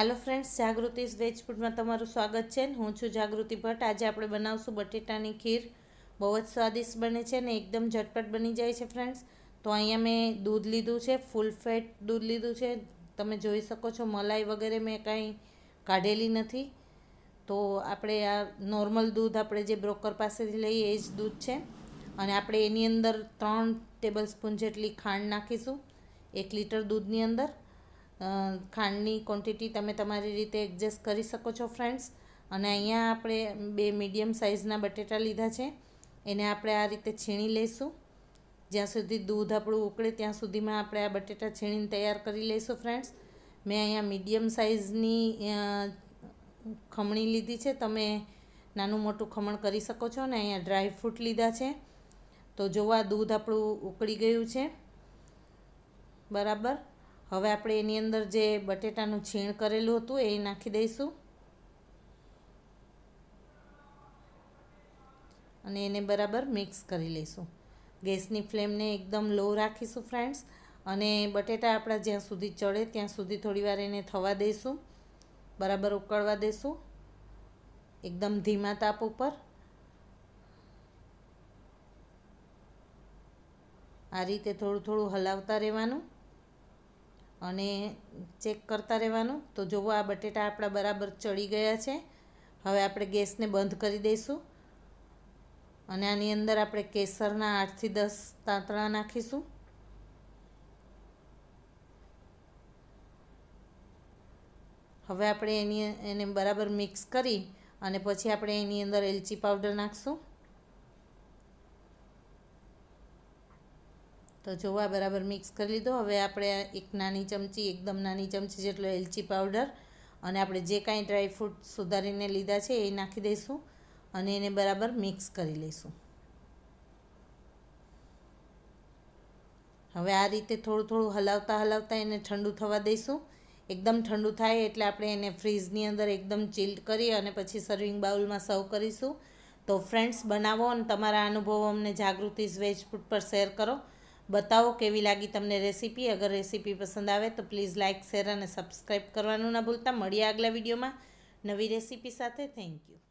હાલો friends જાગૃતિસ veg ફૂડમાં તમારું સ્વાગત છે ને હું છું જાગૃતિ ભટ્ટ આજે આપણે બનાવશું બટેટાની ખીર બહુ જ સ્વાદિષ્ટ બને છે ને એકદમ ઝટપટ બની જાય છે ફ્રેન્ડ્સ તો અહીંયા મેં દૂધ લીધું છે ફૂલ ફેટ દૂધ લીધું છે તમે જોઈ શકો છો મલાઈ વગેરે મેં કાંઈ કાઢેલી નથી તો આપણે આ નોર્મલ દૂધ આપણે જે બ્રોકર પાસેથી લઈએ એ જ દૂધ છે અને આપણે એની અંદર ત્રણ ટેબલ સ્પૂન જેટલી ખાંડ નાખીશું એક લીટર દૂધની અંદર ખાંડની ક્વોન્ટિટી તમે તમારી રીતે એડજસ્ટ કરી શકો છો ફ્રેન્ડ્સ અને અહીંયા આપણે બે મીડિયમ સાઇઝના બટેટા લીધા છે એને આપણે આ રીતે છીણી લઈશું જ્યાં સુધી દૂધ આપણું ઉકળે ત્યાં સુધીમાં આપણે આ બટેટા છીણીને તૈયાર કરી લઈશું ફ્રેન્ડ્સ મેં અહીંયા મીડિયમ સાઇઝની ખમણી લીધી છે તમે નાનું મોટું ખમણ કરી શકો છો ને અહીંયા ડ્રાય ફ્રૂટ લીધા છે તો જોવા દૂધ આપણું ઉકળી ગયું છે બરાબર હવે આપણે એની અંદર જે બટેટાનું છીણ કરેલું હતું એ નાખી દઈશું અને એને બરાબર મિક્સ કરી લઈશું ગેસની ફ્લેમને એકદમ લો રાખીશું ફ્રેન્ડ્સ અને બટેટા આપણા જ્યાં સુધી ચડે ત્યાં સુધી થોડીવાર એને થવા દઈશું બરાબર ઉકળવા દઈશું એકદમ ધીમા તાપ ઉપર આ રીતે થોડું થોડું હલાવતા રહેવાનું અને ચેક કરતા રહેવાનું તો જુઓ આ બટેટા આપણા બરાબર ચડી ગયા છે હવે આપણે ગેસને બંધ કરી દઈશું અને આની અંદર આપણે કેસરના આઠથી દસ તાંતણા નાખીશું હવે આપણે એની એને બરાબર મિક્સ કરી અને પછી આપણે એની અંદર એલચી પાવડર નાખશું તો જોવા બરાબર મિક્સ કરી લીધો હવે આપણે એક નાની ચમચી એકદમ નાની ચમચી જેટલો એલચી પાવડર અને આપણે જે કાંઈ ડ્રાયફ્રૂટ સુધારીને લીધા છે એ નાખી દઈશું અને એને બરાબર મિક્સ કરી લઈશું હવે આ રીતે થોડું થોડું હલાવતા હલાવતા એને ઠંડુ થવા દઈશું એકદમ ઠંડુ થાય એટલે આપણે એને ફ્રીજની અંદર એકદમ ચિલ્ડ કરી અને પછી સર્વિંગ બાઉલમાં સર્વ કરીશું તો ફ્રેન્ડ્સ બનાવો અને તમારા અનુભવો અમને જાગૃતિ વેજ ફૂડ પર શેર કરો બતાવો કેવી લાગી તમને રેસીપી અગર રેસીપી પસંદ આવે તો પ્લીઝ લાઇક શેર અને સબસ્ક્રાઈબ કરવાનું ના ભૂલતા મળીએ આગલા વિડીયોમાં નવી રેસીપી સાથે થેન્ક યુ